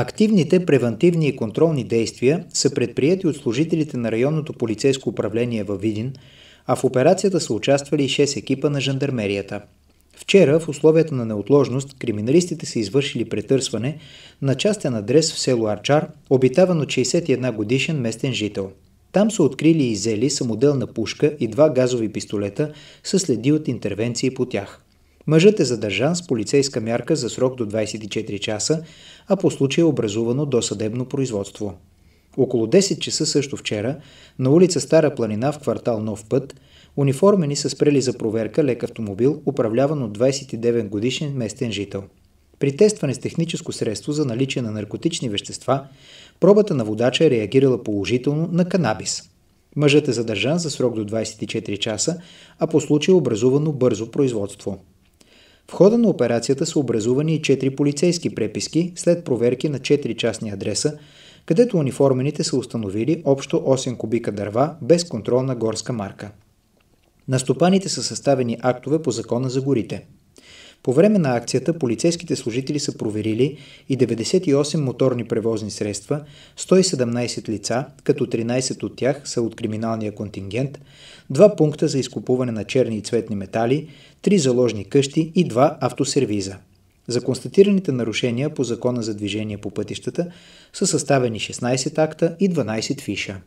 Активните превентивни и контролни действия са предприяти от служителите на районното полицейско управление във Видин, а в операцията са участвали и 6 екипа на жандармерията. Вчера, в условията на неотложност, криминалистите са извършили претърсване на частен адрес в село Арчар, обитаван от 61 годишен местен жител. Там са открили и зели самоделна пушка и два газови пистолета със следи от интервенции по тях – Мъжът е задържан с полицейска мярка за срок до 24 часа, а по случай е образувано до съдебно производство. Около 10 часа също вчера, на улица Стара планина в квартал Нов път, униформени са спрели за проверка лек автомобил, управляван от 29 годишен местен жител. При тестване с техническо средство за наличие на наркотични вещества, пробата на водача е реагирала положително на канабис. Мъжът е задържан за срок до 24 часа, а по случай е образувано бързо производство. В хода на операцията са образувани и 4 полицейски преписки след проверки на 4 частни адреса, където униформените са установили общо 8 кубика дърва без контролна горска марка. На стопаните са съставени актове по закона за горите – по време на акцията полицейските служители са проверили и 98 моторни превозни средства, 117 лица, като 13 от тях са от криминалния контингент, 2 пункта за изкупуване на черни и цветни метали, 3 заложни къщи и 2 автосервиза. За констатираните нарушения по Закона за движение по пътищата са съставени 16 акта и 12 фиша.